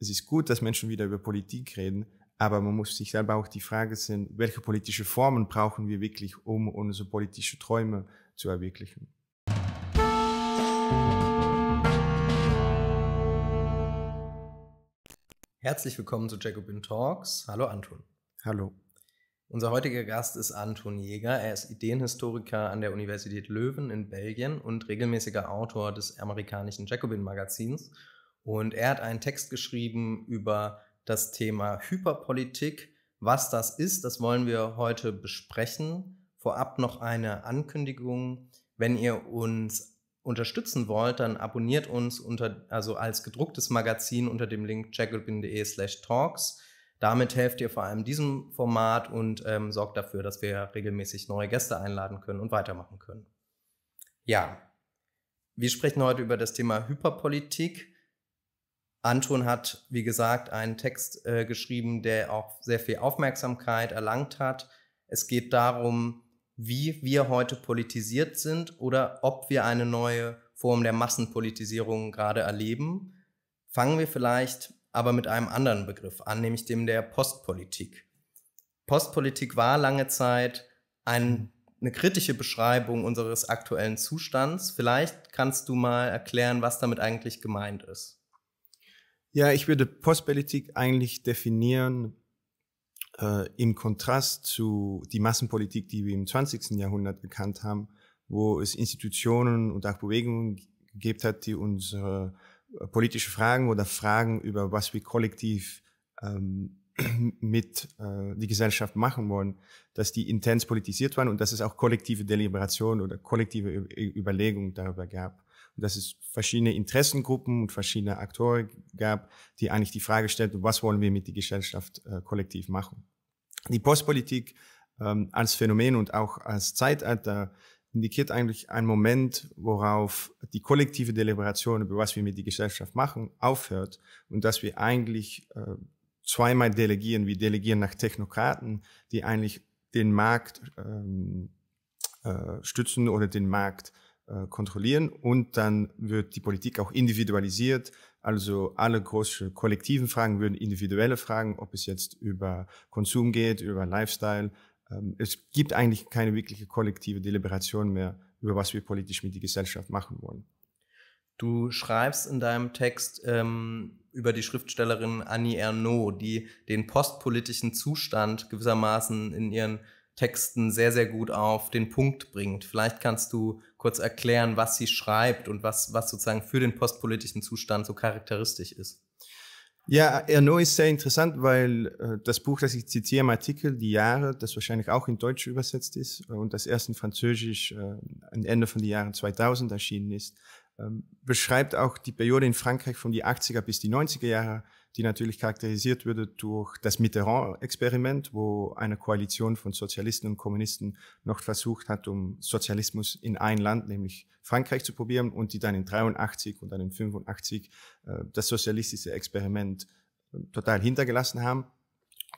es ist gut, dass Menschen wieder über Politik reden, aber man muss sich selber auch die Frage stellen, welche politische Formen brauchen wir wirklich, um unsere politischen Träume zu erwirklichen. Herzlich willkommen zu Jacobin Talks. Hallo Anton. Hallo. Unser heutiger Gast ist Anton Jäger. Er ist Ideenhistoriker an der Universität Löwen in Belgien und regelmäßiger Autor des amerikanischen Jacobin Magazins und er hat einen Text geschrieben über das Thema Hyperpolitik. Was das ist, das wollen wir heute besprechen. Vorab noch eine Ankündigung. Wenn ihr uns unterstützen wollt, dann abonniert uns unter, also als gedrucktes Magazin unter dem Link jacobin.de slash talks. Damit helft ihr vor allem diesem Format und ähm, sorgt dafür, dass wir regelmäßig neue Gäste einladen können und weitermachen können. Ja, wir sprechen heute über das Thema Hyperpolitik. Anton hat, wie gesagt, einen Text äh, geschrieben, der auch sehr viel Aufmerksamkeit erlangt hat. Es geht darum, wie wir heute politisiert sind oder ob wir eine neue Form der Massenpolitisierung gerade erleben. Fangen wir vielleicht aber mit einem anderen Begriff an, nämlich dem der Postpolitik. Postpolitik war lange Zeit ein, eine kritische Beschreibung unseres aktuellen Zustands. Vielleicht kannst du mal erklären, was damit eigentlich gemeint ist. Ja, ich würde Postpolitik eigentlich definieren äh, im Kontrast zu die Massenpolitik, die wir im 20. Jahrhundert gekannt haben, wo es Institutionen und auch Bewegungen gegeben hat, die unsere äh, politische Fragen oder Fragen über was wir kollektiv ähm, mit äh, die Gesellschaft machen wollen, dass die intens politisiert waren und dass es auch kollektive Deliberation oder kollektive Überlegungen darüber gab dass es verschiedene Interessengruppen und verschiedene Akteure gab, die eigentlich die Frage stellten, was wollen wir mit der Gesellschaft äh, kollektiv machen. Die Postpolitik ähm, als Phänomen und auch als Zeitalter indikiert eigentlich einen Moment, worauf die kollektive Deliberation über was wir mit der Gesellschaft machen, aufhört und dass wir eigentlich äh, zweimal delegieren. Wir delegieren nach Technokraten, die eigentlich den Markt ähm, äh, stützen oder den Markt äh, kontrollieren und dann wird die Politik auch individualisiert. Also alle großen kollektiven Fragen würden individuelle Fragen, ob es jetzt über Konsum geht, über Lifestyle. Ähm, es gibt eigentlich keine wirkliche kollektive Deliberation mehr, über was wir politisch mit der Gesellschaft machen wollen. Du schreibst in deinem Text ähm, über die Schriftstellerin Annie Ernaux, die den postpolitischen Zustand gewissermaßen in ihren Texten sehr, sehr gut auf den Punkt bringt. Vielleicht kannst du kurz erklären, was sie schreibt und was, was sozusagen für den postpolitischen Zustand so charakteristisch ist. Ja, Erno ist sehr interessant, weil äh, das Buch, das ich zitiere im Artikel, Die Jahre, das wahrscheinlich auch in Deutsch übersetzt ist äh, und das erst in Französisch äh, Ende von den Jahren 2000 erschienen ist, ähm, beschreibt auch die Periode in Frankreich von die 80er bis die 90er Jahre die natürlich charakterisiert würde durch das Mitterrand-Experiment, wo eine Koalition von Sozialisten und Kommunisten noch versucht hat, um Sozialismus in ein Land, nämlich Frankreich, zu probieren und die dann in 83 und dann in 85 äh, das sozialistische Experiment äh, total hintergelassen haben.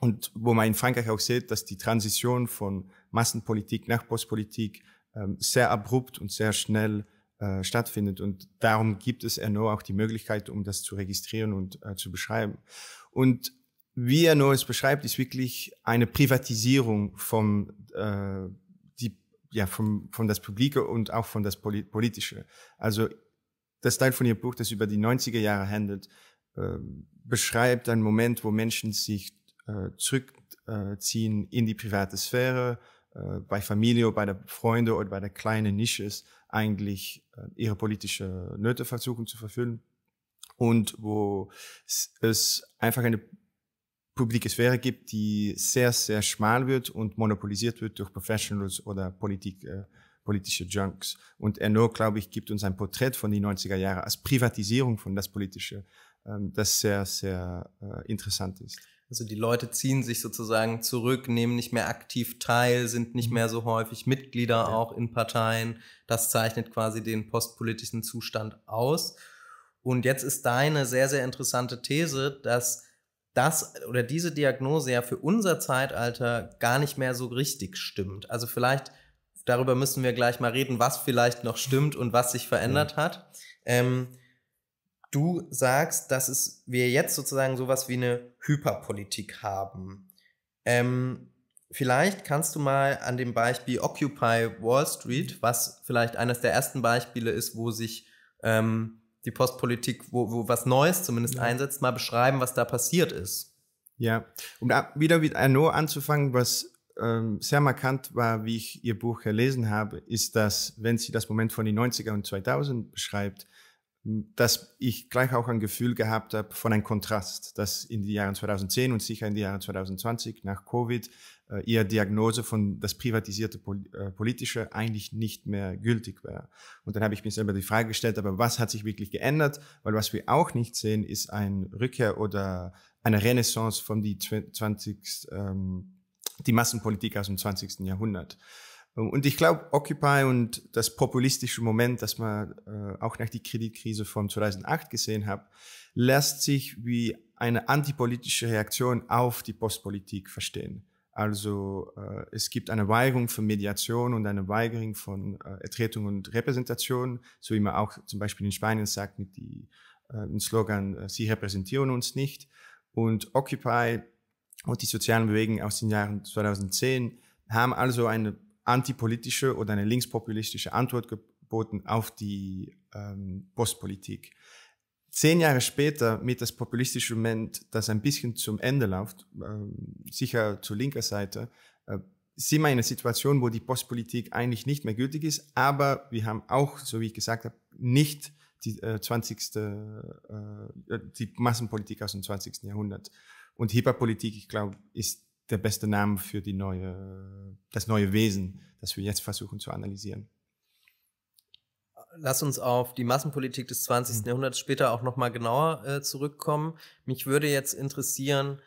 Und wo man in Frankreich auch sieht, dass die Transition von Massenpolitik nach Postpolitik äh, sehr abrupt und sehr schnell äh, stattfindet. Und darum gibt es Erno auch die Möglichkeit, um das zu registrieren und äh, zu beschreiben. Und wie Erno es beschreibt, ist wirklich eine Privatisierung vom, äh, die, ja, vom, von das Publike und auch von das Polit Politische. Also das Teil von ihr Buch, das über die 90er Jahre handelt, äh, beschreibt einen Moment, wo Menschen sich äh, zurückziehen in die private Sphäre, äh, bei Familie oder bei der Freunde oder bei der kleinen Nisches eigentlich äh, ihre politische Nöte versuchen zu verfüllen und wo es einfach eine publike Sphäre gibt, die sehr, sehr schmal wird und monopolisiert wird durch Professionals oder Politik, äh, politische Junks. Und Erno, glaube ich, gibt uns ein Porträt von den 90er Jahren als Privatisierung von das Politische, ähm, das sehr, sehr äh, interessant ist. Also die Leute ziehen sich sozusagen zurück, nehmen nicht mehr aktiv teil, sind nicht mhm. mehr so häufig Mitglieder ja. auch in Parteien. Das zeichnet quasi den postpolitischen Zustand aus. Und jetzt ist deine sehr, sehr interessante These, dass das oder diese Diagnose ja für unser Zeitalter gar nicht mehr so richtig stimmt. Also vielleicht darüber müssen wir gleich mal reden, was vielleicht noch stimmt und was sich verändert ja. hat. Ähm, du sagst, dass es, wir jetzt sozusagen sowas wie eine Hyperpolitik haben. Ähm, vielleicht kannst du mal an dem Beispiel Occupy Wall Street, was vielleicht eines der ersten Beispiele ist, wo sich ähm, die Postpolitik, wo, wo was Neues zumindest ja. einsetzt, mal beschreiben, was da passiert ist. Ja, um da wieder mit Arno anzufangen, was ähm, sehr markant war, wie ich ihr Buch gelesen habe, ist, dass, wenn sie das Moment von den 90er und 2000 beschreibt, dass ich gleich auch ein Gefühl gehabt habe von einem Kontrast, dass in den Jahren 2010 und sicher in den Jahren 2020 nach Covid äh, ihre Diagnose von das privatisierte Pol äh, Politische eigentlich nicht mehr gültig wäre. Und dann habe ich mir selber die Frage gestellt, aber was hat sich wirklich geändert? Weil was wir auch nicht sehen, ist ein Rückkehr oder eine Renaissance von die 20, ähm, die Massenpolitik aus dem 20. Jahrhundert. Und ich glaube, Occupy und das populistische Moment, das man äh, auch nach der Kreditkrise von 2008 gesehen hat, lässt sich wie eine antipolitische Reaktion auf die Postpolitik verstehen. Also äh, es gibt eine Weigerung von Mediation und eine Weigerung von äh, Ertretung und Repräsentation, so wie man auch zum Beispiel in Spanien sagt mit die, äh, dem Slogan, äh, sie repräsentieren uns nicht. Und Occupy und die sozialen Bewegungen aus den Jahren 2010 haben also eine antipolitische oder eine linkspopulistische Antwort geboten auf die ähm, Postpolitik. Zehn Jahre später mit das populistische Moment, das ein bisschen zum Ende läuft, äh, sicher zur linker Seite, äh, sind wir in einer Situation, wo die Postpolitik eigentlich nicht mehr gültig ist, aber wir haben auch, so wie ich gesagt habe, nicht die äh, 20. Äh, die Massenpolitik aus dem 20. Jahrhundert. Und Hyperpolitik, ich glaube, ist der beste Name für die neue, das neue Wesen, das wir jetzt versuchen zu analysieren. Lass uns auf die Massenpolitik des 20. Mhm. Jahrhunderts später auch nochmal genauer äh, zurückkommen. Mich würde jetzt interessieren,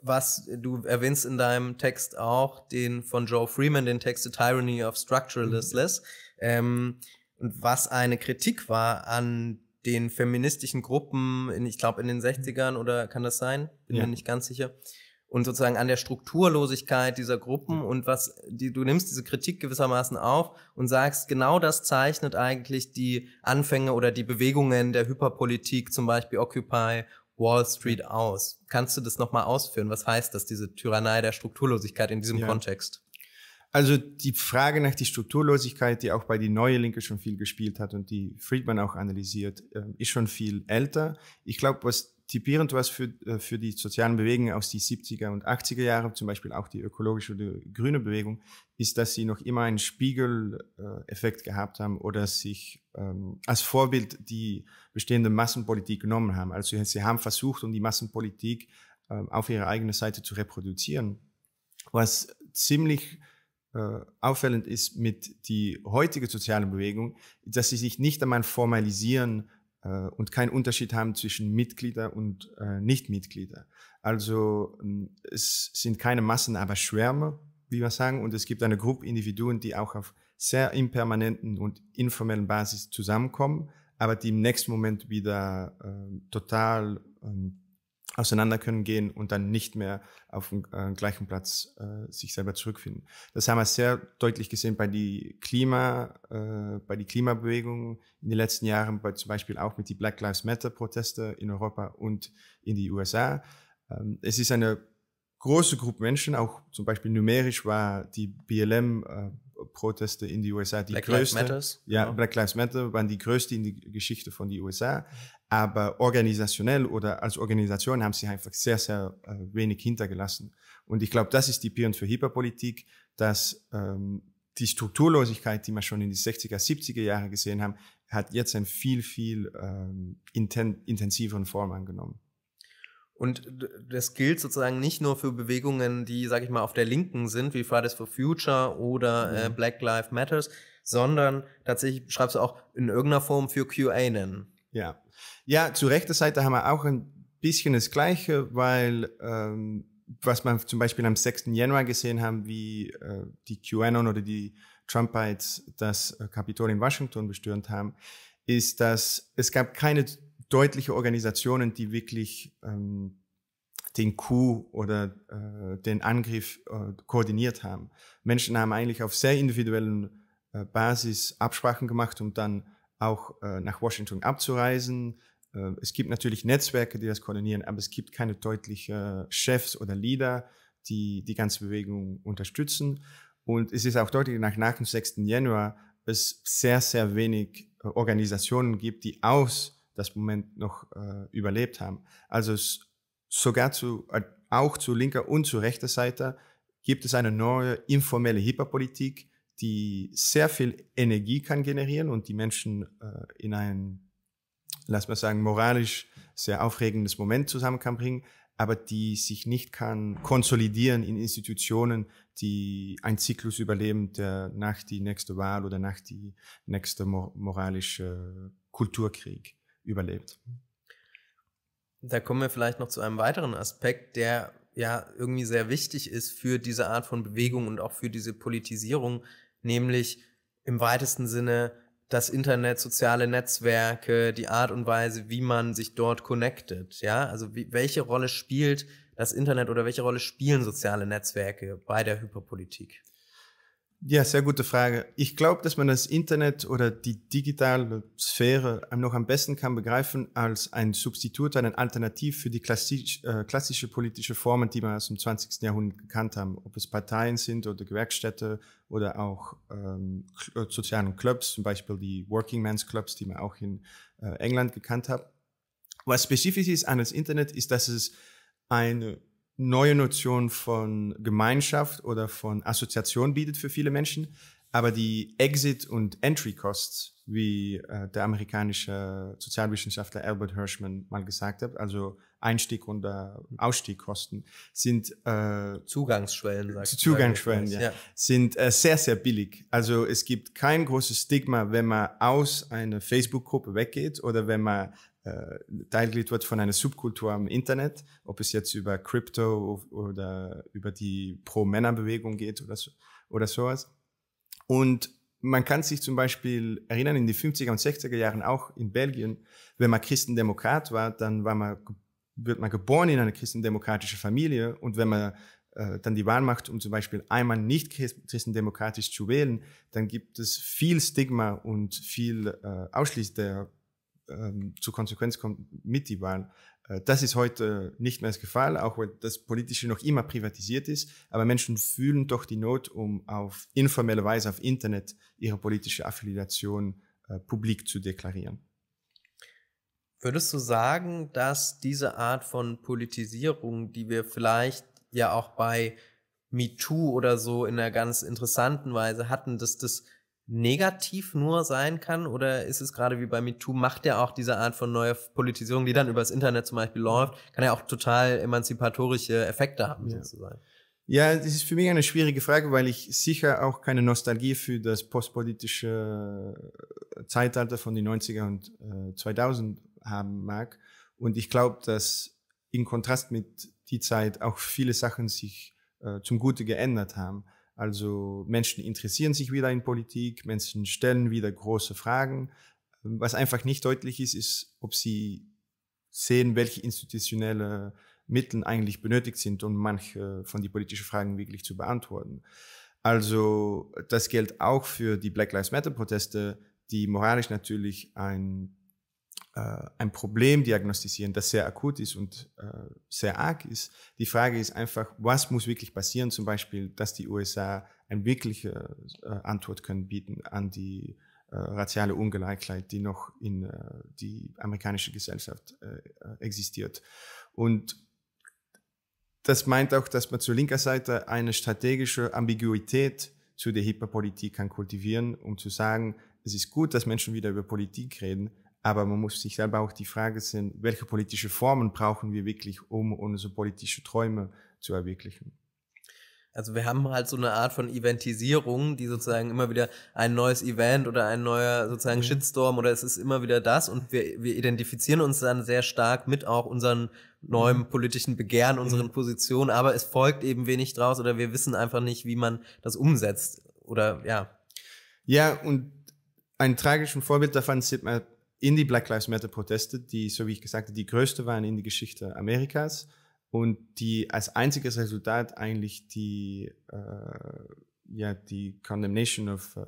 was du erwähnst in deinem Text auch, den von Joe Freeman, den Text The Tyranny of Structuralistless, mhm. ähm, und was eine Kritik war an den feministischen Gruppen, in, ich glaube in den 60ern oder kann das sein? Bin ja. mir nicht ganz sicher und sozusagen an der Strukturlosigkeit dieser Gruppen mhm. und was, die, du nimmst diese Kritik gewissermaßen auf und sagst, genau das zeichnet eigentlich die Anfänge oder die Bewegungen der Hyperpolitik, zum Beispiel Occupy Wall Street aus. Kannst du das nochmal ausführen? Was heißt das, diese Tyrannei der Strukturlosigkeit in diesem ja. Kontext? Also die Frage nach die Strukturlosigkeit, die auch bei die Neue Linke schon viel gespielt hat und die Friedman auch analysiert, ähm, ist schon viel älter. Ich glaube, was typierend was für, äh, für die sozialen Bewegungen aus die 70er und 80er Jahre, zum Beispiel auch die ökologische oder grüne Bewegung, ist, dass sie noch immer einen Spiegeleffekt gehabt haben oder sich ähm, als Vorbild die bestehende Massenpolitik genommen haben. Also sie haben versucht, um die Massenpolitik ähm, auf ihre eigene Seite zu reproduzieren. Was ziemlich äh, auffällend ist mit die heutige soziale Bewegung, dass sie sich nicht einmal formalisieren, äh, und keinen Unterschied haben zwischen Mitglieder und äh, Nichtmitglieder. Also ähm, es sind keine Massen, aber Schwärme, wie wir sagen, und es gibt eine Gruppe Individuen, die auch auf sehr impermanenten und informellen Basis zusammenkommen, aber die im nächsten Moment wieder äh, total ähm, auseinander können gehen und dann nicht mehr auf dem äh, gleichen Platz äh, sich selber zurückfinden. Das haben wir sehr deutlich gesehen bei die Klima, äh, bei die Klimabewegung in den letzten Jahren, bei, zum Beispiel auch mit die Black Lives Matter Proteste in Europa und in die USA. Ähm, es ist eine große Gruppe Menschen, auch zum Beispiel numerisch war die BLM äh, Proteste in die USA. Die Black größte, Lives Matter. Ja, genau. Black Lives Matter waren die größte in der Geschichte von den USA. Aber organisationell oder als Organisation haben sie einfach sehr, sehr äh, wenig hintergelassen. Und ich glaube, das ist die Pion für Hyperpolitik, dass ähm, die Strukturlosigkeit, die wir schon in die 60er, 70er Jahre gesehen haben, hat jetzt einen viel, viel ähm, inten intensiveren Form angenommen. Und das gilt sozusagen nicht nur für Bewegungen, die, sag ich mal, auf der Linken sind, wie Fridays for Future oder äh, mhm. äh, Black Lives Matters, sondern tatsächlich schreibst du auch in irgendeiner Form für QAnon. Ja. Ja, zur rechten Seite haben wir auch ein bisschen das Gleiche, weil ähm, was man zum Beispiel am 6. Januar gesehen haben, wie äh, die QAnon oder die Trumpites das äh, Kapitol in Washington bestürmt haben, ist, dass es gab keine deutliche Organisationen, die wirklich ähm, den Coup oder äh, den Angriff äh, koordiniert haben. Menschen haben eigentlich auf sehr individuellen äh, Basis Absprachen gemacht, um dann auch äh, nach Washington abzureisen. Äh, es gibt natürlich Netzwerke, die das koordinieren, aber es gibt keine deutlichen Chefs oder Leader, die die ganze Bewegung unterstützen. Und es ist auch deutlich nach, nach dem 6. Januar es sehr, sehr wenig äh, Organisationen gibt, die aus das Moment noch äh, überlebt haben. Also sogar zu, äh, auch zu linker und zu rechter Seite gibt es eine neue informelle Hyperpolitik, die sehr viel Energie kann generieren und die Menschen äh, in ein, lass mal sagen, moralisch sehr aufregendes Moment zusammen kann bringen, aber die sich nicht kann konsolidieren in Institutionen, die ein Zyklus überleben, der nach die nächste Wahl oder nach die nächste mor moralische Kulturkrieg überlebt. Da kommen wir vielleicht noch zu einem weiteren Aspekt, der ja irgendwie sehr wichtig ist für diese Art von Bewegung und auch für diese Politisierung, nämlich im weitesten Sinne das Internet, soziale Netzwerke, die Art und Weise, wie man sich dort connectet. Ja, also wie, welche Rolle spielt das Internet oder welche Rolle spielen soziale Netzwerke bei der Hyperpolitik? Ja, sehr gute Frage. Ich glaube, dass man das Internet oder die digitale Sphäre noch am besten kann begreifen als ein Substitut, eine Alternativ für die klassisch, äh, klassische politische Formen, die wir aus dem 20. Jahrhundert gekannt haben. Ob es Parteien sind oder Gewerkstätte oder auch ähm, äh, sozialen Clubs, zum Beispiel die Working Men's Clubs, die man auch in äh, England gekannt hat. Was spezifisch ist an das Internet, ist, dass es eine neue Notion von Gemeinschaft oder von Assoziation bietet für viele Menschen, aber die Exit- und Entry-Costs, wie äh, der amerikanische Sozialwissenschaftler Albert Hirschman mal gesagt hat, also Einstieg- und äh, Ausstiegkosten, sind äh, Zugangsschwellen, sagt Zugangsschwellen, ja, ja, sind äh, sehr, sehr billig. Also es gibt kein großes Stigma, wenn man aus einer Facebook-Gruppe weggeht oder wenn man Teilglied äh, wird von einer Subkultur am Internet, ob es jetzt über Crypto oder über die Pro-Männer-Bewegung geht oder, so, oder sowas. Und man kann sich zum Beispiel erinnern, in den 50er und 60er Jahren auch in Belgien, wenn man Christendemokrat war, dann war man, wird man geboren in einer christendemokratische Familie und wenn man äh, dann die Wahl macht, um zum Beispiel einmal nicht christendemokratisch zu wählen, dann gibt es viel Stigma und viel äh, Ausschluss der ähm, zur Konsequenz kommt mit die Wahl. Äh, das ist heute nicht mehr das Fall, auch weil das Politische noch immer privatisiert ist. Aber Menschen fühlen doch die Not, um auf informelle Weise auf Internet ihre politische Affiliation äh, publik zu deklarieren. Würdest du sagen, dass diese Art von Politisierung, die wir vielleicht ja auch bei MeToo oder so in einer ganz interessanten Weise hatten, dass das negativ nur sein kann? Oder ist es gerade wie bei MeToo, macht ja auch diese Art von neuer Politisierung, die dann übers Internet zum Beispiel mhm. läuft, kann ja auch total emanzipatorische Effekte haben, ja. sozusagen? Ja, das ist für mich eine schwierige Frage, weil ich sicher auch keine Nostalgie für das postpolitische äh, Zeitalter von den 90er und äh, 2000 haben mag. Und ich glaube, dass in Kontrast mit die Zeit auch viele Sachen sich äh, zum Gute geändert haben. Also Menschen interessieren sich wieder in Politik, Menschen stellen wieder große Fragen. Was einfach nicht deutlich ist, ist, ob sie sehen, welche institutionellen Mittel eigentlich benötigt sind, um manche von den politischen Fragen wirklich zu beantworten. Also das gilt auch für die Black Lives Matter Proteste, die moralisch natürlich ein äh, ein Problem diagnostizieren, das sehr akut ist und äh, sehr arg ist. Die Frage ist einfach, was muss wirklich passieren, zum Beispiel, dass die USA eine wirkliche äh, Antwort können bieten an die äh, raziale Ungleichheit, die noch in äh, die amerikanische Gesellschaft äh, existiert. Und das meint auch, dass man zur linker Seite eine strategische Ambiguität zu der Hyperpolitik kann kultivieren, um zu sagen, es ist gut, dass Menschen wieder über Politik reden, aber man muss sich selber auch die Frage stellen, welche politische Formen brauchen wir wirklich, um unsere politischen Träume zu erwirklichen? Also wir haben halt so eine Art von Eventisierung, die sozusagen immer wieder ein neues Event oder ein neuer sozusagen mhm. Shitstorm oder es ist immer wieder das und wir, wir identifizieren uns dann sehr stark mit auch unseren neuen mhm. politischen Begehren, unseren mhm. Positionen, aber es folgt eben wenig draus oder wir wissen einfach nicht, wie man das umsetzt oder ja. Ja und ein tragisches Vorbild davon sieht man in die Black Lives Matter Proteste, die, so wie ich gesagt habe, die größte waren in der Geschichte Amerikas und die als einziges Resultat eigentlich die, äh, ja, die Condemnation of äh,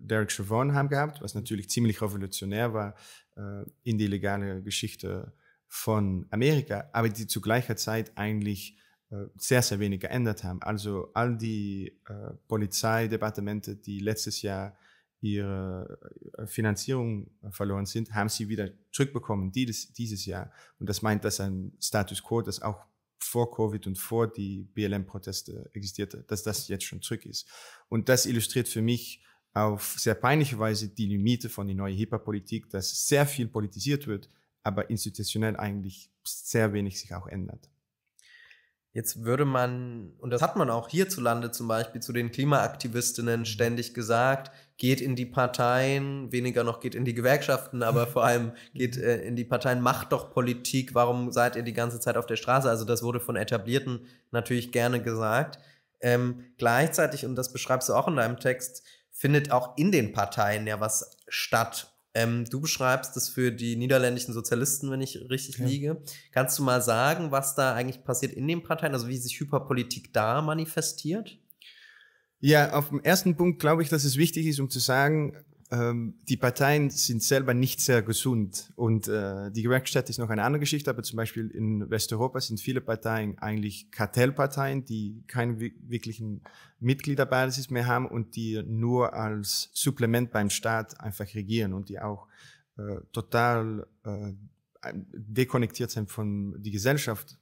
Derek Chauvin haben gehabt, was natürlich ziemlich revolutionär war äh, in die legale Geschichte von Amerika, aber die zu gleicher Zeit eigentlich äh, sehr, sehr wenig geändert haben. Also all die äh, Polizeidepartemente, die letztes Jahr ihre äh, Finanzierung äh, verloren sind, haben sie wieder zurückbekommen dieses, dieses Jahr. Und das meint, dass ein Status quo, das auch vor Covid und vor die BLM-Proteste existierte, dass das jetzt schon zurück ist. Und das illustriert für mich auf sehr peinliche Weise die Limite von der neuen HIPAA-Politik, dass sehr viel politisiert wird, aber institutionell eigentlich sehr wenig sich auch ändert. Jetzt würde man, und das hat man auch hierzulande zum Beispiel zu den Klimaaktivistinnen mhm. ständig gesagt, geht in die Parteien, weniger noch geht in die Gewerkschaften, aber vor allem mhm. geht äh, in die Parteien, macht doch Politik, warum seid ihr die ganze Zeit auf der Straße? Also das wurde von Etablierten natürlich gerne gesagt. Ähm, gleichzeitig, und das beschreibst du auch in deinem Text, findet auch in den Parteien ja was statt ähm, du beschreibst es für die niederländischen Sozialisten, wenn ich richtig ja. liege. Kannst du mal sagen, was da eigentlich passiert in den Parteien, also wie sich Hyperpolitik da manifestiert? Ja, auf dem ersten Punkt glaube ich, dass es wichtig ist, um zu sagen, ähm, die Parteien sind selber nicht sehr gesund. Und äh, die Gewerkschaft ist noch eine andere Geschichte, aber zum Beispiel in Westeuropa sind viele Parteien eigentlich Kartellparteien, die keinen wirklichen Mitgliederbasis mehr haben und die nur als Supplement beim Staat einfach regieren und die auch äh, total äh, dekonnektiert sind von der Gesellschaft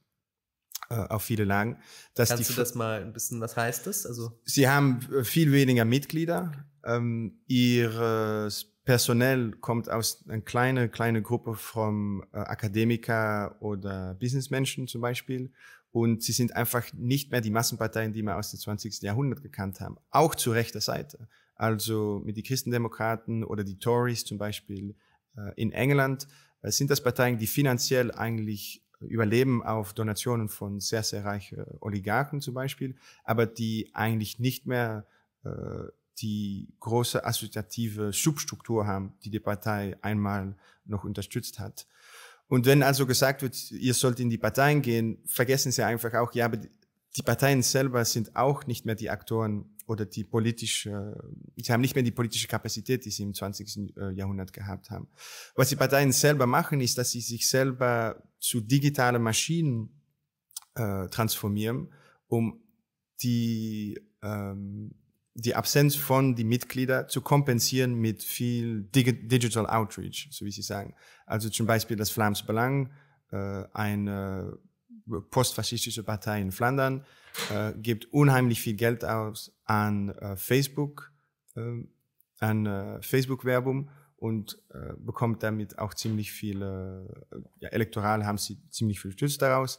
äh, auf viele lagen. Dass Kannst die, du das mal ein bisschen, was heißt das? Also sie haben äh, viel weniger Mitglieder. Ähm, ihr Personal kommt aus einer kleinen, kleinen Gruppe von äh, Akademiker oder Businessmenschen zum Beispiel. Und sie sind einfach nicht mehr die Massenparteien, die wir aus dem 20. Jahrhundert gekannt haben. Auch zu rechter Seite. Also mit den Christendemokraten oder die Tories zum Beispiel äh, in England äh, sind das Parteien, die finanziell eigentlich überleben auf Donationen von sehr, sehr reichen äh, Oligarchen zum Beispiel, aber die eigentlich nicht mehr äh, die große assoziative Substruktur haben, die die Partei einmal noch unterstützt hat. Und wenn also gesagt wird, ihr sollt in die Parteien gehen, vergessen Sie einfach auch, ja, aber die Parteien selber sind auch nicht mehr die Aktoren oder die politische, äh, sie haben nicht mehr die politische Kapazität, die sie im 20. Äh, Jahrhundert gehabt haben. Was die Parteien selber machen, ist, dass sie sich selber zu digitalen Maschinen äh, transformieren, um die, ähm, die Absenz von den Mitglieder zu kompensieren mit viel Dig Digital Outreach, so wie sie sagen. Also zum Beispiel das Flams Belang, äh, eine postfaschistische Partei in Flandern äh, gibt unheimlich viel Geld aus an äh, Facebook, äh, an äh, Facebook-Werbung und äh, bekommt damit auch ziemlich viele, äh, ja, elektoral haben sie ziemlich viel Stütz daraus.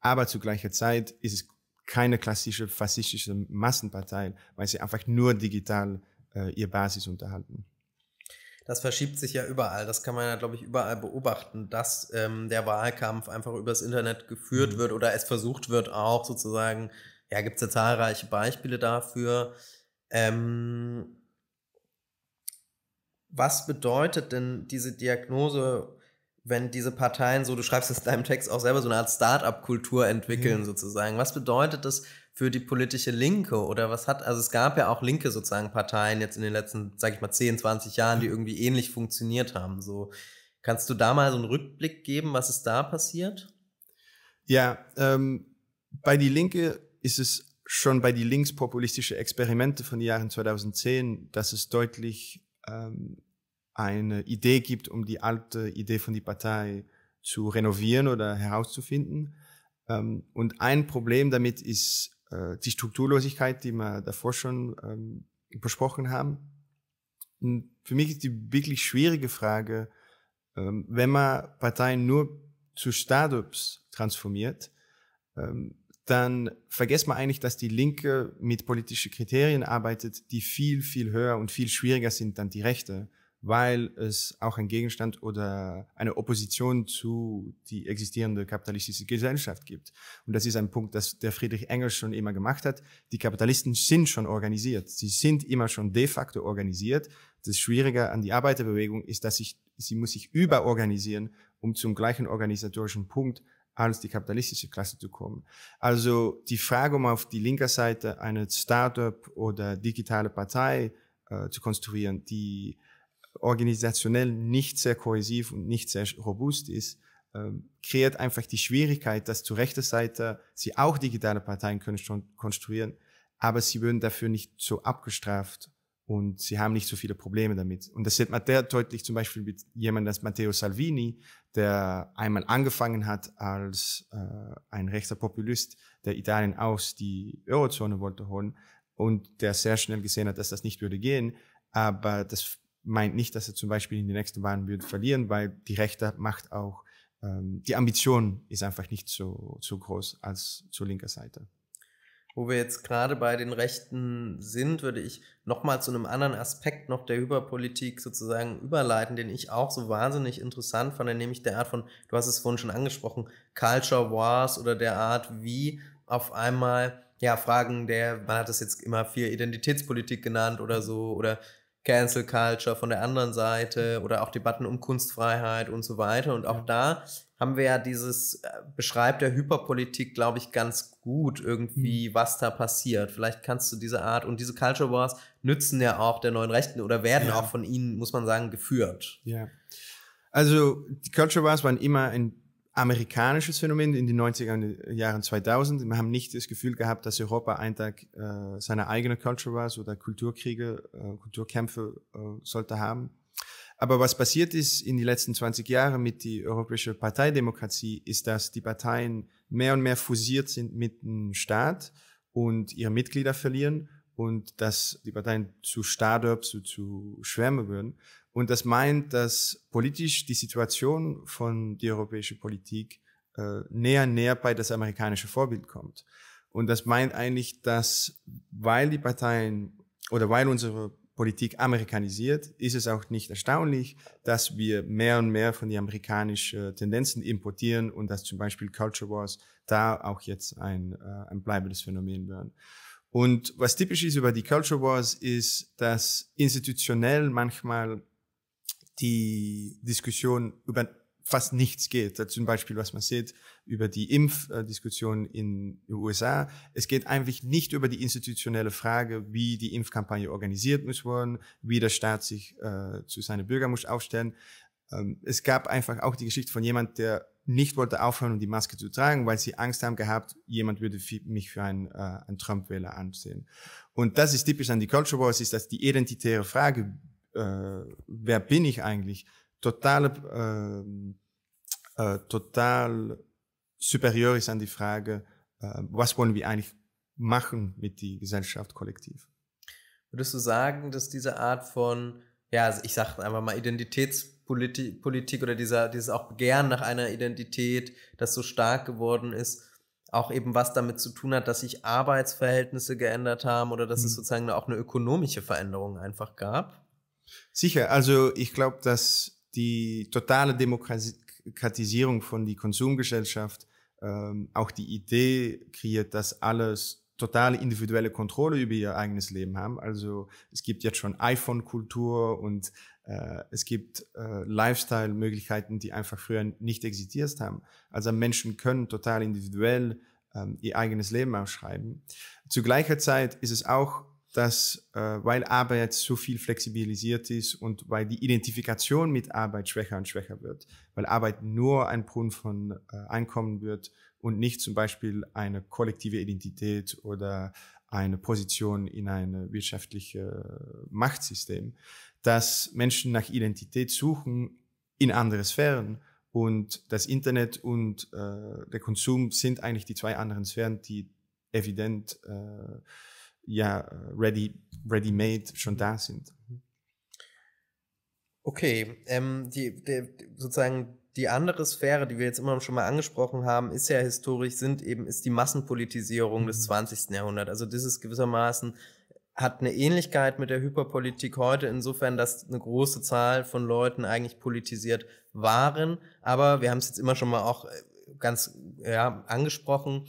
Aber zu gleicher Zeit ist es keine klassische faschistische Massenpartei, weil sie einfach nur digital äh, ihr Basis unterhalten das verschiebt sich ja überall. Das kann man ja, glaube ich, überall beobachten, dass ähm, der Wahlkampf einfach übers Internet geführt mhm. wird oder es versucht wird, auch sozusagen, ja, gibt es ja zahlreiche Beispiele dafür. Ähm, was bedeutet denn diese Diagnose, wenn diese Parteien so, du schreibst es in deinem Text auch selber, so eine Art Start-up-Kultur entwickeln mhm. sozusagen? Was bedeutet das für die politische Linke oder was hat, also es gab ja auch linke sozusagen Parteien jetzt in den letzten, sag ich mal, 10, 20 Jahren, die mhm. irgendwie ähnlich funktioniert haben. So, kannst du da mal so einen Rückblick geben, was ist da passiert? Ja, ähm, bei die Linke ist es schon bei die linkspopulistische Experimente von den Jahren 2010, dass es deutlich ähm, eine Idee gibt, um die alte Idee von die Partei zu renovieren oder herauszufinden. Ähm, und ein Problem damit ist äh, die Strukturlosigkeit, die wir davor schon ähm, besprochen haben. Und für mich ist die wirklich schwierige Frage, ähm, wenn man Parteien nur zu Startups transformiert, ähm, dann vergisst man eigentlich, dass die Linke mit politischen Kriterien arbeitet, die viel, viel höher und viel schwieriger sind dann die Rechte weil es auch ein Gegenstand oder eine Opposition zu die existierende kapitalistische Gesellschaft gibt. Und das ist ein Punkt, das der Friedrich Engels schon immer gemacht hat. Die Kapitalisten sind schon organisiert. Sie sind immer schon de facto organisiert. Das Schwierige an die Arbeiterbewegung ist, dass ich, sie muss sich überorganisieren, um zum gleichen organisatorischen Punkt als die kapitalistische Klasse zu kommen. Also die Frage, um auf die linke Seite eine Startup oder digitale Partei äh, zu konstruieren, die organisationell nicht sehr kohäsiv und nicht sehr robust ist, ähm, kreiert einfach die Schwierigkeit, dass zur rechten Seite sie auch digitale Parteien können schon konstruieren, aber sie würden dafür nicht so abgestraft und sie haben nicht so viele Probleme damit. Und das sieht man sehr deutlich zum Beispiel mit jemandem als Matteo Salvini, der einmal angefangen hat als äh, ein rechter Populist, der Italien aus die Eurozone wollte holen und der sehr schnell gesehen hat, dass das nicht würde gehen. Aber das meint nicht, dass er zum Beispiel in die nächste Wahlen würde verlieren, weil die Rechte macht auch, ähm, die Ambition ist einfach nicht so, so groß als zur linker Seite. Wo wir jetzt gerade bei den Rechten sind, würde ich nochmal zu einem anderen Aspekt noch der Hyperpolitik sozusagen überleiten, den ich auch so wahnsinnig interessant fand, nämlich der Art von, du hast es vorhin schon angesprochen, Culture Wars oder der Art, wie auf einmal ja, Fragen der, man hat das jetzt immer viel Identitätspolitik genannt oder so, oder Cancel Culture von der anderen Seite mhm. oder auch Debatten um Kunstfreiheit und so weiter. Und auch da haben wir ja dieses äh, Beschreib der Hyperpolitik, glaube ich, ganz gut irgendwie, mhm. was da passiert. Vielleicht kannst du diese Art und diese Culture Wars nützen ja auch der neuen Rechten oder werden ja. auch von ihnen, muss man sagen, geführt. Ja. Also die Culture Wars waren immer ein amerikanisches Phänomen in den 90er Jahren 2000. Wir haben nicht das Gefühl gehabt, dass Europa einen Tag äh, seine eigene Culture war oder Kulturkriege, äh, Kulturkämpfe äh, sollte haben. Aber was passiert ist in den letzten 20 Jahren mit der europäischen Parteidemokratie, ist, dass die Parteien mehr und mehr fusiert sind mit dem Staat und ihre Mitglieder verlieren und dass die Parteien zu Startups, zu, zu Schwärme würden. Und das meint, dass politisch die Situation von die europäische Politik äh, näher, näher bei das amerikanische Vorbild kommt. Und das meint eigentlich, dass weil die Parteien oder weil unsere Politik amerikanisiert, ist es auch nicht erstaunlich, dass wir mehr und mehr von den amerikanischen äh, Tendenzen importieren und dass zum Beispiel Culture Wars da auch jetzt ein, äh, ein bleibendes Phänomen werden. Und was typisch ist über die Culture Wars ist, dass institutionell manchmal die Diskussion über fast nichts geht. Also zum Beispiel, was man sieht über die Impfdiskussion in den USA. Es geht eigentlich nicht über die institutionelle Frage, wie die Impfkampagne organisiert muss werden, wie der Staat sich äh, zu seinen Bürgern muss aufstellen. Ähm, es gab einfach auch die Geschichte von jemand, der nicht wollte aufhören, um die Maske zu tragen, weil sie Angst haben gehabt, jemand würde mich für einen, äh, einen Trump-Wähler ansehen. Und das ist typisch an die Culture Wars, ist dass die identitäre Frage, äh, wer bin ich eigentlich? Total, äh, äh, total superior ist an die Frage, äh, was wollen wir eigentlich machen mit die Gesellschaft kollektiv? Würdest du sagen, dass diese Art von, ja, also ich sage einfach mal Identitätspolitik oder dieser, dieses auch Begehren nach einer Identität, das so stark geworden ist, auch eben was damit zu tun hat, dass sich Arbeitsverhältnisse geändert haben oder dass mhm. es sozusagen auch eine ökonomische Veränderung einfach gab? Sicher, also ich glaube, dass die totale Demokratisierung von der Konsumgesellschaft ähm, auch die Idee kreiert, dass alles totale individuelle Kontrolle über ihr eigenes Leben haben. Also es gibt jetzt schon iPhone-Kultur und äh, es gibt äh, Lifestyle-Möglichkeiten, die einfach früher nicht existiert haben. Also Menschen können total individuell ähm, ihr eigenes Leben ausschreiben. Zu gleicher Zeit ist es auch dass, äh, weil Arbeit so viel flexibilisiert ist und weil die Identifikation mit Arbeit schwächer und schwächer wird, weil Arbeit nur ein Brunnen von äh, Einkommen wird und nicht zum Beispiel eine kollektive Identität oder eine Position in einem wirtschaftlichen Machtsystem, dass Menschen nach Identität suchen in andere Sphären. Und das Internet und äh, der Konsum sind eigentlich die zwei anderen Sphären, die evident äh, ja ready, ready made schon da sind. Okay, ähm, die, die, sozusagen die andere Sphäre, die wir jetzt immer schon mal angesprochen haben, ist ja historisch, sind eben, ist die Massenpolitisierung mhm. des 20. Jahrhunderts. Also das ist gewissermaßen, hat eine Ähnlichkeit mit der Hyperpolitik heute, insofern, dass eine große Zahl von Leuten eigentlich politisiert waren. Aber wir haben es jetzt immer schon mal auch äh, ganz ja, angesprochen,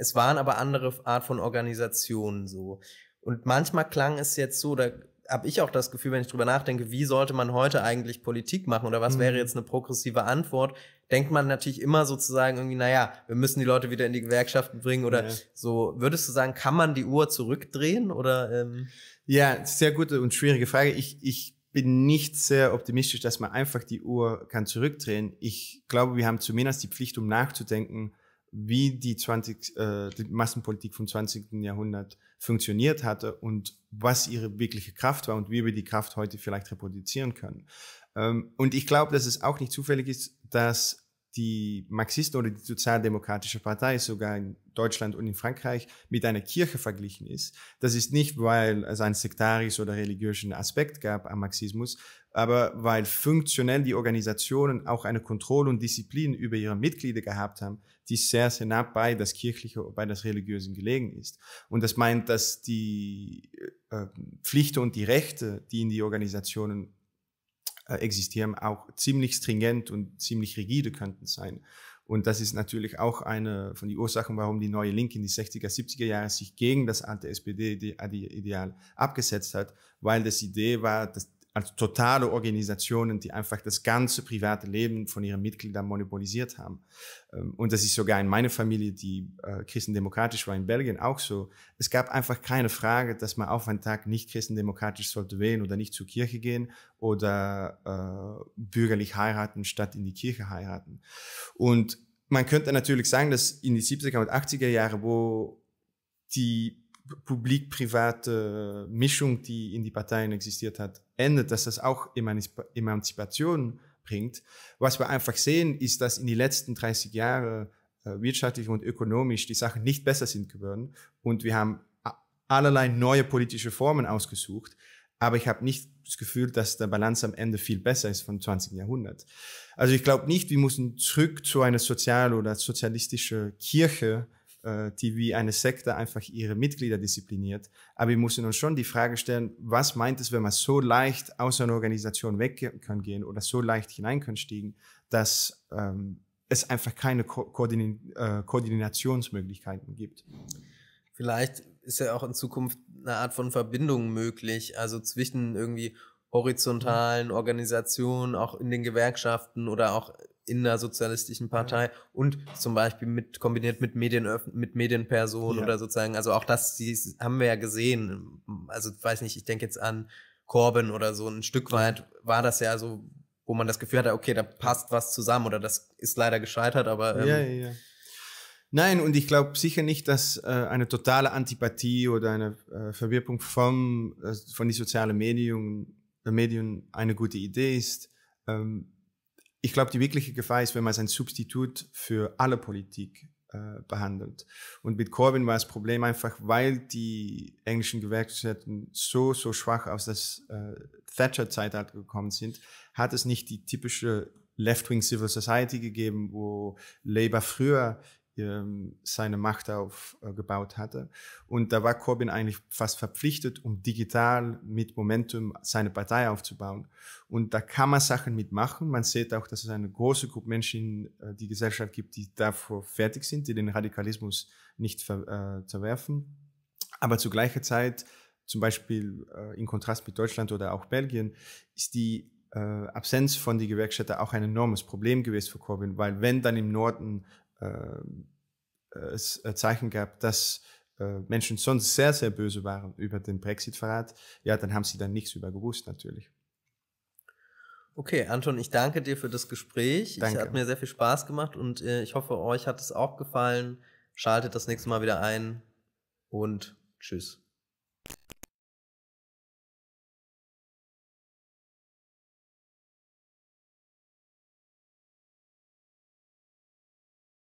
es waren aber andere Art von Organisationen so. Und manchmal klang es jetzt so, da habe ich auch das Gefühl, wenn ich drüber nachdenke, wie sollte man heute eigentlich Politik machen oder was mhm. wäre jetzt eine progressive Antwort, denkt man natürlich immer sozusagen irgendwie, naja, wir müssen die Leute wieder in die Gewerkschaften bringen oder ja. so. Würdest du sagen, kann man die Uhr zurückdrehen oder? Ähm ja, sehr gute und schwierige Frage. Ich, ich bin nicht sehr optimistisch, dass man einfach die Uhr kann zurückdrehen. Ich glaube, wir haben zumindest die Pflicht, um nachzudenken, wie die, 20, äh, die Massenpolitik vom 20. Jahrhundert funktioniert hatte und was ihre wirkliche Kraft war und wie wir die Kraft heute vielleicht reproduzieren können. Ähm, und ich glaube, dass es auch nicht zufällig ist, dass die Marxisten oder die Sozialdemokratische Partei sogar in Deutschland und in Frankreich mit einer Kirche verglichen ist. Das ist nicht, weil es einen sektarischen oder religiösen Aspekt gab am Marxismus, aber weil funktionell die Organisationen auch eine Kontrolle und Disziplin über ihre Mitglieder gehabt haben, die sehr, sehr nah bei das Kirchliche bei das Religiösen gelegen ist. Und das meint, dass die äh, Pflichten und die Rechte, die in die Organisationen äh, existieren, auch ziemlich stringent und ziemlich rigide könnten sein. Und das ist natürlich auch eine von den Ursachen, warum die neue Linke in die 60er, 70er Jahre sich gegen das alte SPD-Ideal abgesetzt hat, weil das Idee war, dass als totale Organisationen, die einfach das ganze private Leben von ihren Mitgliedern monopolisiert haben. Ähm, und das ist sogar in meiner Familie, die äh, christendemokratisch war, in Belgien auch so. Es gab einfach keine Frage, dass man auf einen Tag nicht christendemokratisch sollte wählen oder nicht zur Kirche gehen oder äh, bürgerlich heiraten statt in die Kirche heiraten. Und man könnte natürlich sagen, dass in die 70er und 80er Jahre, wo die publik-private Mischung, die in die Parteien existiert hat, endet, dass das auch Emanzipation bringt. Was wir einfach sehen, ist, dass in den letzten 30 Jahren äh, wirtschaftlich und ökonomisch die Sachen nicht besser sind geworden und wir haben allerlei neue politische Formen ausgesucht, aber ich habe nicht das Gefühl, dass der Balance am Ende viel besser ist vom 20. Jahrhundert. Also ich glaube nicht, wir müssen zurück zu einer sozial- oder sozialistischen Kirche, äh, die wie eine Sekte einfach ihre Mitglieder diszipliniert. Aber wir müssen uns schon die Frage stellen, was meint es, wenn man so leicht aus einer Organisation weg kann gehen oder so leicht hinein kann stiegen, dass ähm, es einfach keine Ko Koordin äh, Koordinationsmöglichkeiten gibt. Vielleicht ist ja auch in Zukunft eine Art von Verbindung möglich, also zwischen irgendwie horizontalen Organisationen, auch in den Gewerkschaften oder auch in der sozialistischen Partei ja. und zum Beispiel mit, kombiniert mit, Medien, mit Medienpersonen ja. oder sozusagen, also auch das die, haben wir ja gesehen. Also weiß nicht, ich denke jetzt an Corbyn oder so ein Stück weit war das ja so, wo man das Gefühl hatte, okay, da passt was zusammen oder das ist leider gescheitert, aber. Ähm, ja, ja, ja. Nein, und ich glaube sicher nicht, dass äh, eine totale Antipathie oder eine äh, Verwirrung von, äh, von den sozialen Medien, äh, Medien eine gute Idee ist. Ähm, ich glaube, die wirkliche Gefahr ist, wenn man es als Substitut für alle Politik äh, behandelt. Und mit Corbyn war das Problem einfach, weil die englischen Gewerkschaften so, so schwach aus das äh, Thatcher-Zeitalter gekommen sind, hat es nicht die typische Left-Wing Civil Society gegeben, wo Labour früher ähm, seine Macht aufgebaut äh, hatte. Und da war Corbyn eigentlich fast verpflichtet, um digital mit Momentum seine Partei aufzubauen. Und da kann man Sachen mitmachen. Man sieht auch, dass es eine große Gruppe Menschen in äh, die Gesellschaft gibt, die davor fertig sind, die den Radikalismus nicht ver äh, verwerfen. Aber zu gleicher Zeit, zum Beispiel äh, in Kontrast mit Deutschland oder auch Belgien, ist die äh, Absenz von den Gewerkschafter auch ein enormes Problem gewesen für Corbyn, weil wenn dann im Norden äh, äh, es äh, Zeichen gab, dass Menschen sonst sehr, sehr böse waren über den Brexit-Verrat, ja, dann haben sie dann nichts über gewusst natürlich. Okay, Anton, ich danke dir für das Gespräch. Danke. Es hat mir sehr viel Spaß gemacht und ich hoffe, euch hat es auch gefallen. Schaltet das nächste Mal wieder ein und tschüss.